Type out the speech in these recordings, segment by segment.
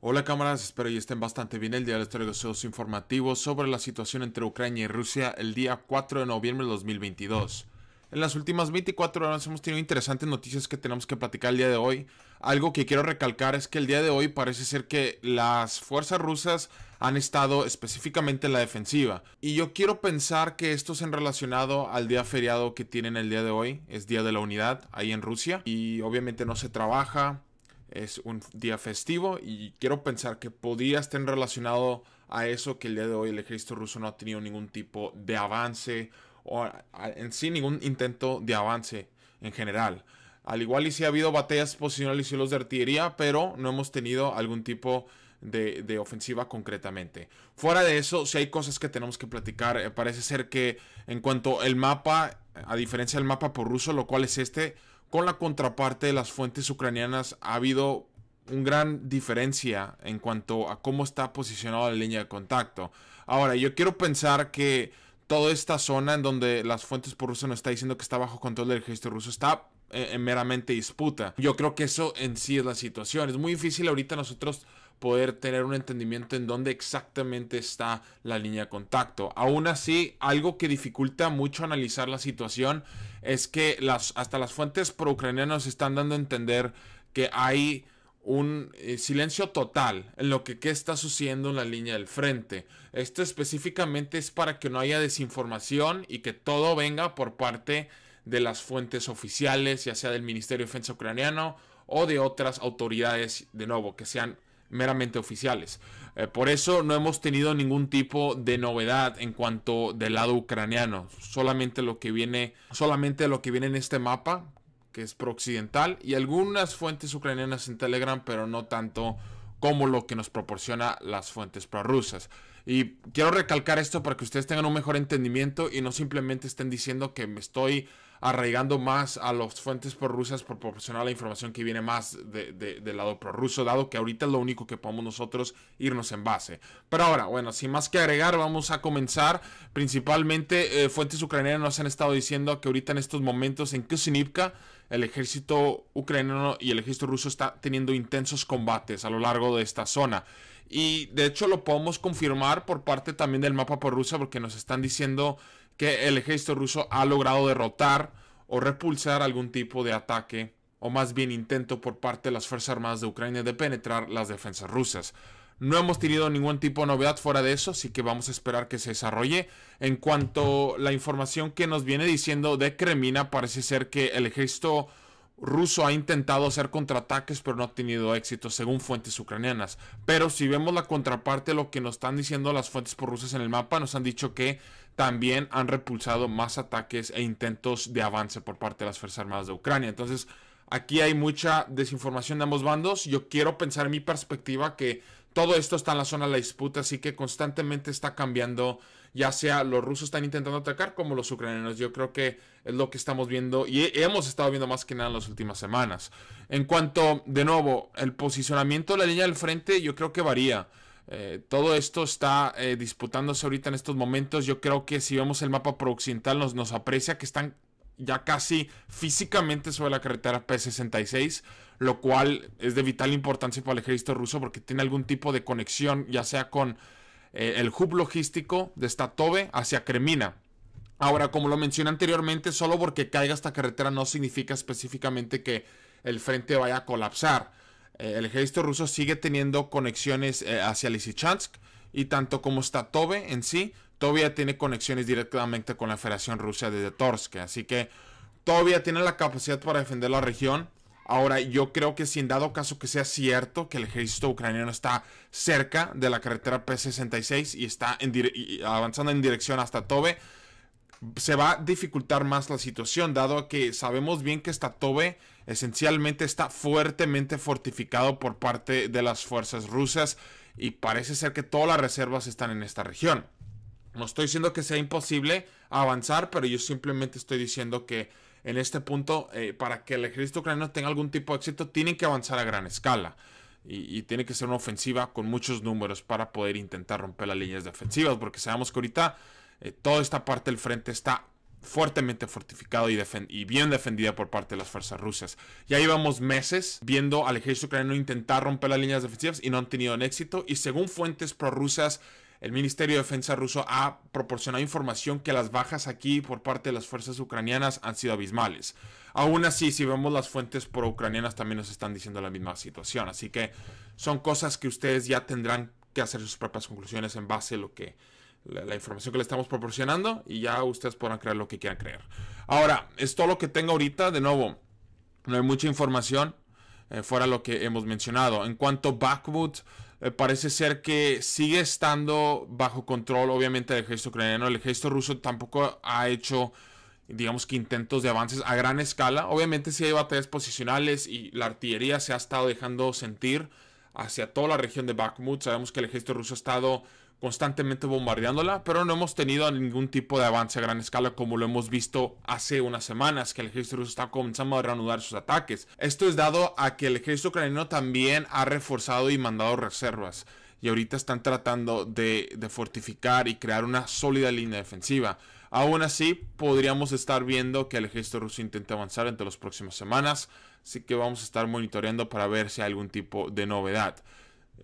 Hola cámaras, espero que estén bastante bien. El día de les traigo su informativos sobre la situación entre Ucrania y Rusia el día 4 de noviembre de 2022. En las últimas 24 horas hemos tenido interesantes noticias que tenemos que platicar el día de hoy. Algo que quiero recalcar es que el día de hoy parece ser que las fuerzas rusas han estado específicamente en la defensiva. Y yo quiero pensar que esto se en relacionado al día feriado que tienen el día de hoy. Es Día de la Unidad ahí en Rusia. Y obviamente no se trabaja es un día festivo y quiero pensar que podría estar relacionado a eso que el día de hoy el ejército ruso no ha tenido ningún tipo de avance o en sí ningún intento de avance en general. Al igual y si ha habido batallas posicionales y los de artillería, pero no hemos tenido algún tipo de, ofensiva concretamente. Fuera de eso, si hay cosas que tenemos que platicar. Eh, parece ser que en cuanto el mapa, a diferencia del mapa por ruso, lo cual es este, con la contraparte de las fuentes ucranianas ha habido una gran diferencia en cuanto a cómo está posicionada la línea de contacto. Ahora, yo quiero pensar que toda esta zona en donde las fuentes por ruso nos está diciendo que está bajo control del ejército ruso está eh, eh, meramente disputa. Yo creo que eso en sí es la situación. Es muy difícil ahorita nosotros poder tener un entendimiento en dónde exactamente está la línea de contacto. Aún así, algo que dificulta mucho analizar la situación es que las, hasta las fuentes pro-ucranianas están dando a entender que hay un eh, silencio total en lo que está sucediendo en la línea del frente. Esto específicamente es para que no haya desinformación y que todo venga por parte de las fuentes oficiales, ya sea del Ministerio de Defensa ucraniano o de otras autoridades, de nuevo, que sean meramente oficiales. Eh, por eso no hemos tenido ningún tipo de novedad en cuanto del lado ucraniano. Solamente lo que viene, solamente lo que viene en este mapa, que es pro-occidental, y algunas fuentes ucranianas en Telegram, pero no tanto como lo que nos proporciona las fuentes prorrusas. Y quiero recalcar esto para que ustedes tengan un mejor entendimiento y no simplemente estén diciendo que me estoy arraigando más a las fuentes prorrusas por proporcionar la información que viene más del lado prorruso, dado que ahorita es lo único que podemos nosotros irnos en base. Pero ahora, bueno, sin más que agregar, vamos a comenzar. Principalmente, eh, fuentes ucranianas nos han estado diciendo que ahorita en estos momentos en Kusinivka, el ejército ucraniano y el ejército ruso está teniendo intensos combates a lo largo de esta zona. Y de hecho lo podemos confirmar por parte también del mapa prorruso porque nos están diciendo que el ejército ruso ha logrado derrotar o repulsar algún tipo de ataque o más bien intento por parte de las Fuerzas Armadas de Ucrania de penetrar las defensas rusas. No hemos tenido ningún tipo de novedad fuera de eso, así que vamos a esperar que se desarrolle. En cuanto a la información que nos viene diciendo de Kremina, parece ser que el ejército ruso ha intentado hacer contraataques, pero no ha tenido éxito, según fuentes ucranianas. Pero si vemos la contraparte, de lo que nos están diciendo las fuentes por rusas en el mapa, nos han dicho que también han repulsado más ataques e intentos de avance por parte de las Fuerzas Armadas de Ucrania. Entonces, aquí hay mucha desinformación de ambos bandos. Yo quiero pensar en mi perspectiva que todo esto está en la zona de la disputa, así que constantemente está cambiando, ya sea los rusos están intentando atacar como los ucranianos. Yo creo que es lo que estamos viendo y hemos estado viendo más que nada en las últimas semanas. En cuanto, de nuevo, el posicionamiento de la línea del frente, yo creo que varía. Eh, todo esto está eh, disputándose ahorita en estos momentos. Yo creo que si vemos el mapa prooccidental nos, aprecia que están ya casi físicamente sobre la carretera P66, lo cual es de vital importancia para el ejército ruso porque tiene algún tipo de conexión, ya sea con eh, el hub logístico de Statove hacia Kremina. Ahora, como lo mencioné anteriormente, solo porque caiga esta carretera no significa específicamente que el frente vaya a colapsar. Eh, el ejército ruso sigue teniendo conexiones eh, hacia Lysychansk y tanto como está tobe en sí, todavía tiene conexiones directamente con la Federación Rusa desde Torsk. Así que todavía tiene la capacidad para defender la región. Ahora, yo creo que si en dado caso que sea cierto que el ejército ucraniano está cerca de la carretera P-66 y está avanzando en dirección hasta Tobe, se va a dificultar más la situación, dado que sabemos bien que está Tobe esencialmente está fuertemente fortificado por parte de las fuerzas rusas y parece ser que todas las reservas están en esta región. No estoy diciendo que sea imposible avanzar, pero yo simplemente estoy diciendo que en este punto, eh, para que el ejército ucraniano tenga algún tipo de éxito, tienen que avanzar a gran escala. Y, tiene que ser una ofensiva con muchos números para poder intentar romper las líneas defensivas, porque sabemos que ahorita eh, toda esta parte del frente está fuertemente fortificado y, y, bien defendida por parte de las fuerzas rusas. Ya llevamos meses viendo al ejército ucraniano intentar romper las líneas defensivas y no han tenido éxito y según fuentes prorrusas el Ministerio de Defensa ruso ha proporcionado información que las bajas aquí por parte de las fuerzas ucranianas han sido abismales. Aún así, si vemos las fuentes pro-ucranianas también nos están diciendo la misma situación. Así que son cosas que ustedes ya tendrán que hacer sus propias conclusiones en base a lo que la, información que le estamos proporcionando y ya ustedes podrán creer lo que quieran creer. Ahora, es todo lo que tengo ahorita. De nuevo, no hay mucha información eh, fuera lo que hemos mencionado. En cuanto a Bakhmut, eh, parece ser que sigue estando bajo control, obviamente, del ejército ucraniano. El ejército ruso tampoco ha hecho digamos que intentos de avances a gran escala. Obviamente si hay batallas posicionales y la artillería se ha estado dejando sentir hacia toda la región de Bakhmut. Sabemos que el ejército ruso ha estado constantemente bombardeándola, pero no hemos tenido ningún tipo de avance a gran escala como lo hemos visto hace unas semanas, que el ejército ruso está comenzando a reanudar sus ataques. Esto es dado a que el ejército ucraniano también ha reforzado y mandado reservas y ahorita están tratando de, fortificar y crear una sólida línea defensiva. Aún así, podríamos estar viendo que el ejército ruso intente avanzar entre las próximas semanas, así que vamos a estar monitoreando para ver si hay algún tipo de novedad.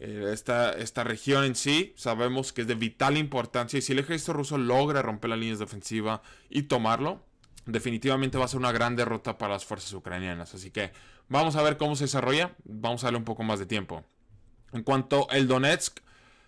Eh, esta, esta región en sí, sabemos que es de vital importancia y si el ejército este ruso logra romper las líneas de y tomarlo, definitivamente va a ser una gran derrota para las fuerzas ucranianas. Así que vamos a ver cómo se desarrolla, vamos a darle un poco más de tiempo. En cuanto el Donetsk,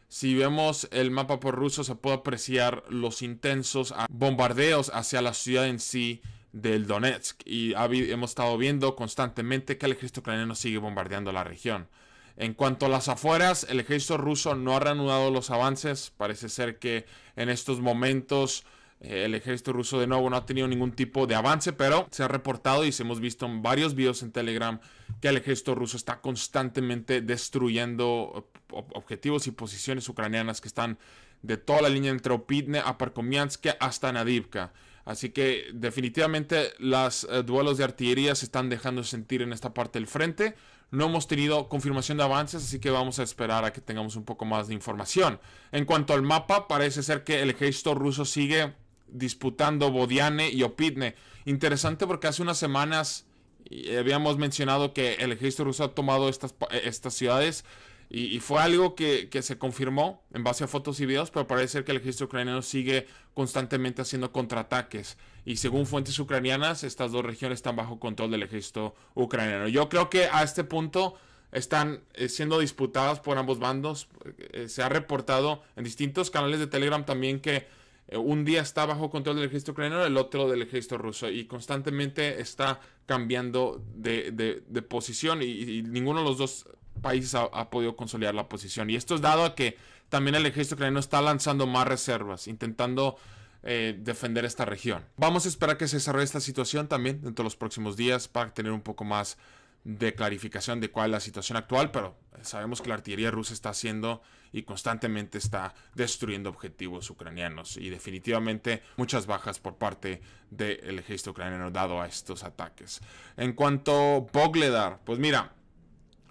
si vemos el mapa por ruso se puede apreciar los intensos bombardeos hacia la ciudad en sí del Donetsk y hemos estado viendo constantemente que el ejército ucraniano sigue bombardeando la región. En cuanto a las afueras, el ejército ruso no ha reanudado los avances. Parece ser que en estos momentos eh, el ejército ruso de nuevo no ha tenido ningún tipo de avance, pero se ha reportado y se hemos visto en varios videos en Telegram que el ejército ruso está constantemente destruyendo objetivos y posiciones ucranianas que están de toda la línea entre Opidne a Parkomiansk hasta Nadivka. Así que definitivamente los eh, duelos de artillería se están dejando sentir en esta parte del frente. No hemos tenido confirmación de avances, así que vamos a esperar a que tengamos un poco más de información. En cuanto al mapa, parece ser que el ejército ruso sigue disputando Bodiane y Opitne. Interesante porque hace unas semanas eh, habíamos mencionado que el ejército ruso ha tomado estas, eh, estas ciudades y, fue algo que, se confirmó en base a fotos y videos, pero parece ser que el ejército ucraniano sigue constantemente haciendo contraataques. Y según fuentes ucranianas, estas dos regiones están bajo control del ejército ucraniano. Yo creo que a este punto están eh, siendo disputadas por ambos bandos. Eh, se ha reportado en distintos canales de Telegram también que eh, un día está bajo control del ejército ucraniano, el otro del ejército ruso. Y constantemente está cambiando de, posición y, ninguno de los dos países ha, podido consolidar la posición. Y esto es dado a que también el ejército ucraniano está lanzando más reservas, intentando eh, defender esta región. Vamos a esperar que se desarrolle esta situación también dentro de los próximos días para tener un poco más de clarificación de cuál es la situación actual, pero sabemos que la artillería rusa está haciendo y constantemente está destruyendo objetivos ucranianos y definitivamente muchas bajas por parte del ejército ucraniano dado a estos ataques. En cuanto a Bogledar, pues mira,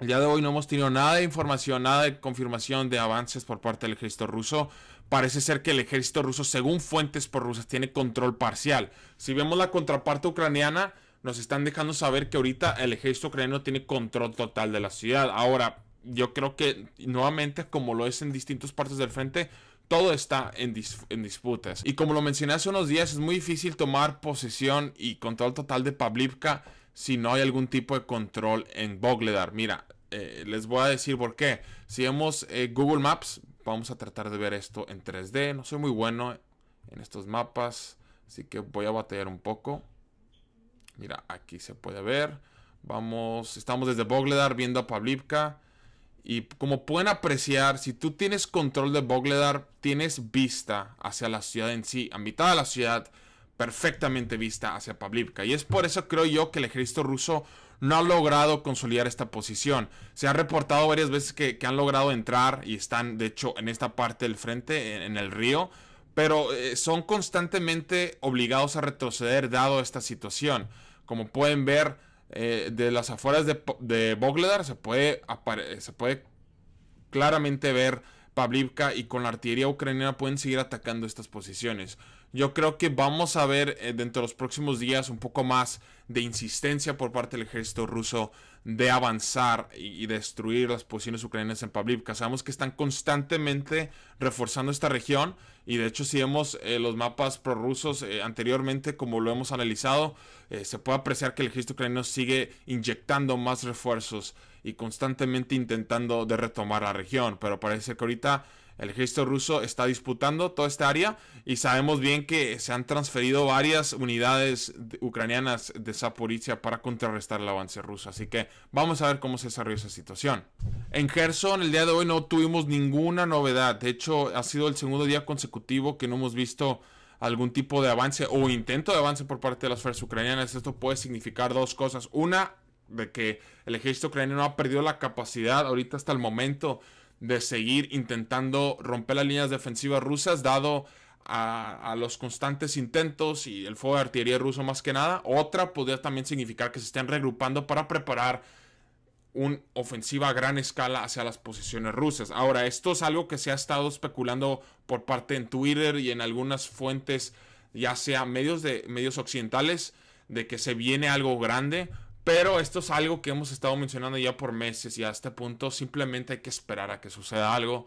el día de hoy no hemos tenido nada de información, nada de confirmación de avances por parte del ejército ruso. Parece ser que el ejército ruso, según fuentes por rusas, tiene control parcial. Si vemos la contraparte ucraniana, nos están dejando saber que ahorita el ejército ucraniano tiene control total de la ciudad. Ahora, yo creo que nuevamente, como lo es en distintas partes del frente, todo está en, en, disputas. Y como lo mencioné hace unos días, es muy difícil tomar posesión y control total de Pavlivka si no hay algún tipo de control en Bogledar. Mira, eh, les voy a decir por qué. Si vemos eh, Google Maps, vamos a tratar de ver esto en 3D. No soy muy bueno en estos mapas, así que voy a batallar un poco. Mira, aquí se puede ver. Vamos, estamos desde Bogledar viendo a Pavlivka. Y como pueden apreciar, si tú tienes control de Bogledar, tienes vista hacia la ciudad en sí, a mitad de la ciudad perfectamente vista hacia Pavlivka. Y es por eso creo yo que el ejército ruso no ha logrado consolidar esta posición. Se ha reportado varias veces que, han logrado entrar y están de hecho en esta parte del frente, en, el río, pero eh, son constantemente obligados a retroceder dado esta situación. Como pueden ver, eh, de las afueras de, Bogledar se puede, se puede claramente ver Pavlivka y con la artillería ucraniana pueden seguir atacando estas posiciones. Yo creo que vamos a ver eh, dentro de los próximos días un poco más de insistencia por parte del ejército ruso de avanzar y, destruir las posiciones ucranianas en Pavlivka. Sabemos que están constantemente reforzando esta región y de hecho si vemos eh, los mapas prorrusos eh, anteriormente como lo hemos analizado, se puede apreciar que el ejército ucraniano sigue inyectando más refuerzos y constantemente intentando de retomar la región, pero parece que ahorita el ejército ruso está disputando toda esta área y sabemos bien que se han transferido varias unidades ucranianas de Zaporizhia para contrarrestar el avance ruso. Así que vamos a ver cómo se desarrolla esa situación. En Gerson el día de hoy no tuvimos ninguna novedad. De hecho, ha sido el segundo día consecutivo que no hemos visto algún tipo de avance o intento de avance por parte de las fuerzas ucranianas. Esto puede significar dos cosas. Una, de que el ejército ucraniano ha perdido la capacidad ahorita hasta el momento de seguir intentando romper las líneas defensivas rusas, dado a, los constantes intentos y el fuego de artillería ruso más que nada. Otra podría también significar que se estén regrupando para preparar una ofensiva a gran escala hacia las posiciones rusas. Ahora, esto es algo que se ha estado especulando por parte en Twitter y en algunas fuentes, ya sea medios, de, medios occidentales, de que se viene algo grande. Pero esto es algo que hemos estado mencionando ya por meses y a este punto simplemente hay que esperar a que suceda algo.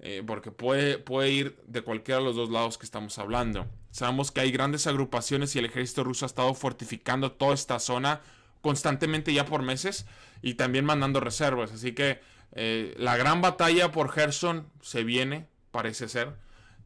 Eh, porque puede, puede ir de cualquiera de los dos lados que estamos hablando. Sabemos que hay grandes agrupaciones y el ejército ruso ha estado fortificando toda esta zona constantemente ya por meses y también mandando reservas. Así que eh, la gran batalla por Gerson se viene, parece ser,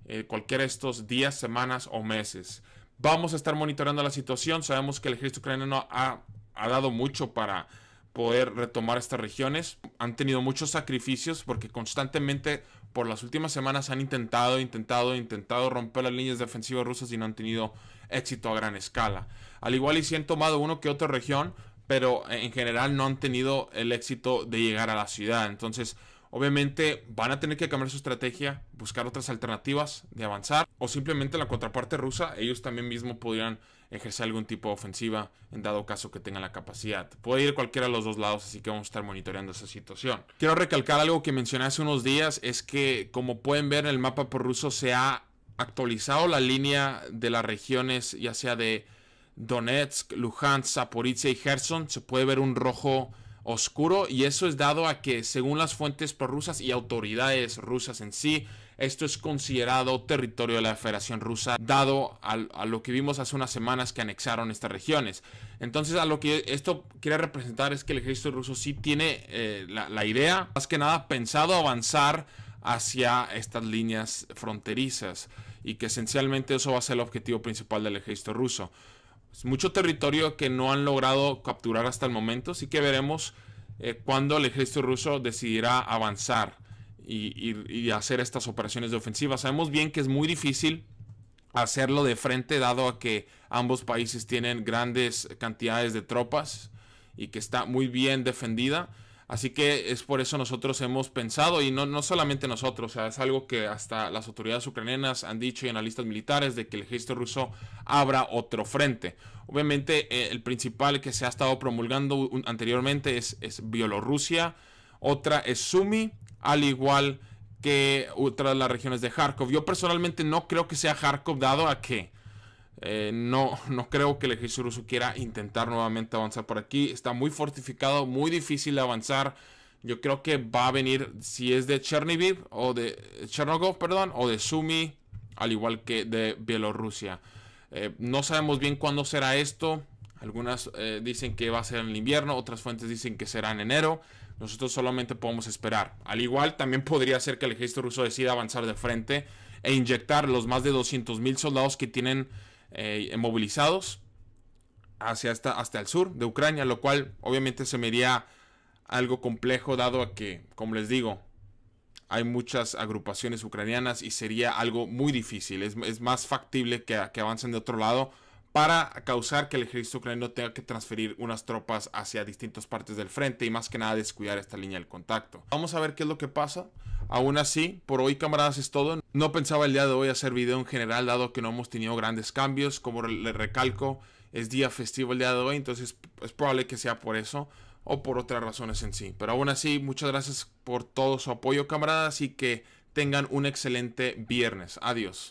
eh, cualquiera de estos días, semanas o meses. Vamos a estar monitoreando la situación. Sabemos que el ejército ucraniano ha ha dado mucho para poder retomar estas regiones. Han tenido muchos sacrificios porque constantemente por las últimas semanas han intentado, intentado, intentado romper las líneas defensivas rusas y no han tenido éxito a gran escala. Al igual y si han tomado uno que otra región, pero en general no han tenido el éxito de llegar a la ciudad. Entonces, Obviamente van a tener que cambiar su estrategia, buscar otras alternativas de avanzar o simplemente la contraparte rusa, ellos también mismo podrían ejercer algún tipo de ofensiva en dado caso que tengan la capacidad. Puede ir cualquiera de los dos lados, así que vamos a estar monitoreando esa situación. Quiero recalcar algo que mencioné hace unos días, es que como pueden ver en el mapa por ruso se ha actualizado la línea de las regiones, ya sea de Donetsk, Luhansk, Zaporizhia y Gerson. Se puede ver un rojo oscuro y eso es dado a que según las fuentes prorrusas y autoridades rusas en sí, esto es considerado territorio de la Federación Rusa, dado a, lo que vimos hace unas semanas que anexaron estas regiones. Entonces, a lo que esto quiere representar es que el ejército ruso sí tiene eh, la idea, más que nada, pensado avanzar hacia estas líneas fronterizas y que esencialmente eso va a ser el objetivo principal del ejército ruso mucho territorio que no han logrado capturar hasta el momento. Así que veremos cuando eh, cuándo el ejército ruso decidirá avanzar y, y hacer estas operaciones de ofensiva. Sabemos bien que es muy difícil hacerlo de frente dado a que ambos países tienen grandes cantidades de tropas y que está muy bien defendida. Así que es por eso nosotros hemos pensado, y no, solamente nosotros, o sea, es algo que hasta las autoridades ucranianas han dicho y analistas militares, de que el ejército ruso abra otro frente. Obviamente eh, el principal que se ha estado promulgando anteriormente es, Bielorrusia, otra es Sumi, al igual que otras las regiones de Kharkov. Yo personalmente no creo que sea Kharkov dado a que eh, no, no creo que el ejército ruso quiera intentar nuevamente avanzar por aquí. Está muy fortificado, muy difícil de avanzar. Yo creo que va a venir, si es de Chernihiv o de Chernogov, perdón, o de Sumi, al igual que de Bielorrusia. Eh, no sabemos bien cuándo será esto. Algunas eh, dicen que va a ser en el invierno, otras fuentes dicen que será en enero. Nosotros solamente podemos esperar. Al igual, también podría ser que el ejército ruso decida avanzar de frente e inyectar los más de 200.000 soldados que tienen eh, movilizados hacia hasta, hasta el sur de Ucrania, lo cual obviamente se me iría algo complejo dado a que, como les digo, hay muchas agrupaciones ucranianas y sería algo muy difícil. Es, más factible que, avancen de otro lado para causar que el ejército ucraniano tenga que transferir unas tropas hacia distintas partes del frente y más que nada descuidar esta línea del contacto. Vamos a ver qué es lo que pasa. Aún así, por hoy camaradas es todo. No pensaba el día de hoy hacer video en general dado que no hemos tenido grandes cambios. Como le recalco, es día festivo el día de hoy, entonces es probable que sea por eso o por otras razones en sí. Pero aún así, muchas gracias por todo su apoyo camaradas y que tengan un excelente viernes. Adiós.